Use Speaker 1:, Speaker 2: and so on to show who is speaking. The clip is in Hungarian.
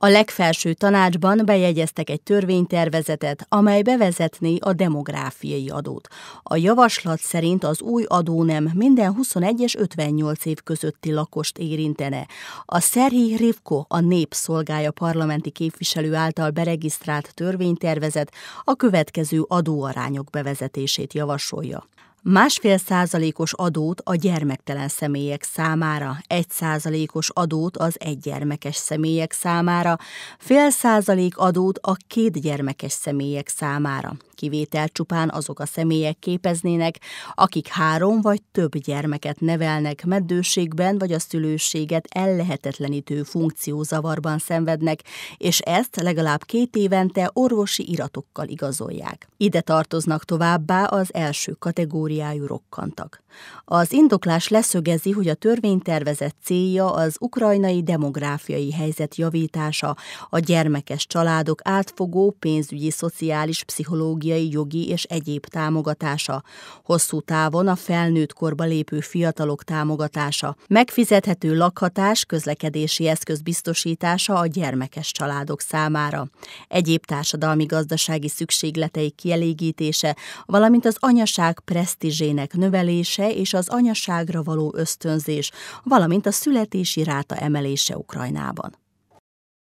Speaker 1: A legfelső tanácsban bejegyeztek egy törvénytervezetet, amely bevezetné a demográfiai adót. A javaslat szerint az új adónem minden 21 és 58 év közötti lakost érintene. A Szerhi Rivko, a népszolgája parlamenti képviselő által beregisztrált törvénytervezet a következő adóarányok bevezetését javasolja másfél százalékos adót a gyermektelen személyek számára, egy százalékos adót az egygyermekes személyek számára, fél százalék adót a kétgyermekes személyek számára kivételt csupán azok a személyek képeznének, akik három vagy több gyermeket nevelnek, meddőségben vagy a szülőséget ellehetetlenítő funkciózavarban szenvednek, és ezt legalább két évente orvosi iratokkal igazolják. Ide tartoznak továbbá az első kategóriájú rokkantak. Az indoklás leszögezi, hogy a törvénytervezet célja az ukrajnai demográfiai helyzet javítása, a gyermekes családok átfogó pénzügyi, szociális, pszichológiai pszichológiai, jogi és egyéb támogatása, hosszú távon a felnőtt korba lépő fiatalok támogatása, megfizethető lakhatás, közlekedési eszköz biztosítása a gyermekes családok számára, egyéb társadalmi-gazdasági szükségleteik kielégítése, valamint az anyaság presztizsének növelése és az anyaságra való ösztönzés, valamint a születési ráta emelése Ukrajnában.